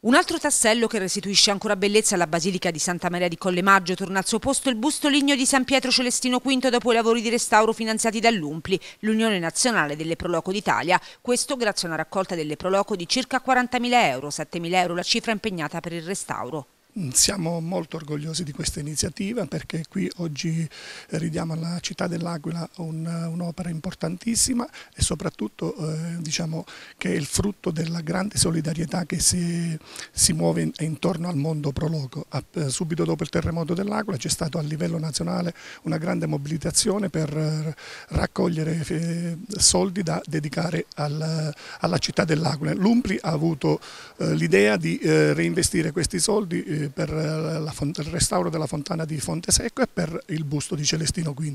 Un altro tassello che restituisce ancora bellezza alla Basilica di Santa Maria di Collemaggio torna al suo posto il busto ligneo di San Pietro Celestino V dopo i lavori di restauro finanziati dall'UMPLI, l'Unione Nazionale delle Proloco d'Italia, questo grazie a una raccolta delle Proloco di circa 40.000 euro, 7.000 euro la cifra impegnata per il restauro. Siamo molto orgogliosi di questa iniziativa perché qui oggi ridiamo alla città dell'Aquila un'opera importantissima e soprattutto eh, diciamo che è il frutto della grande solidarietà che si, si muove intorno al mondo proloco. Eh, subito dopo il terremoto dell'Aquila c'è stata a livello nazionale una grande mobilitazione per eh, raccogliere eh, soldi da dedicare al, alla città dell'Aquila. L'Umpri ha avuto eh, l'idea di eh, reinvestire questi soldi per eh, il restauro della fontana di Fonte Secco e per il busto di Celestino V.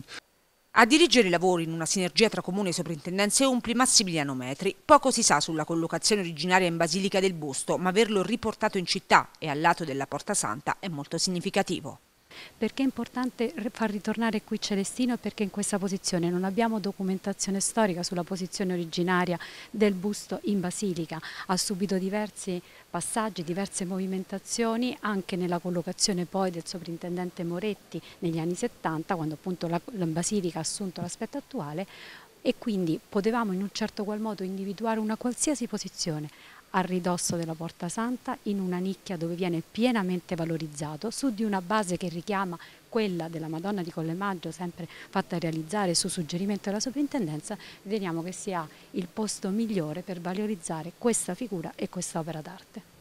A dirigere i lavori in una sinergia tra comune e soprintendenza e Umpli Massimiliano Metri, poco si sa sulla collocazione originaria in Basilica del Busto, ma averlo riportato in città e al lato della Porta Santa è molto significativo. Perché è importante far ritornare qui Celestino? Perché in questa posizione non abbiamo documentazione storica sulla posizione originaria del busto in Basilica, ha subito diversi passaggi, diverse movimentazioni anche nella collocazione poi del soprintendente Moretti negli anni 70 quando appunto la, la Basilica ha assunto l'aspetto attuale, e quindi potevamo in un certo qual modo individuare una qualsiasi posizione a ridosso della Porta Santa in una nicchia dove viene pienamente valorizzato su di una base che richiama quella della Madonna di Collemaggio sempre fatta realizzare su suggerimento della sovrintendenza vediamo che sia il posto migliore per valorizzare questa figura e questa opera d'arte.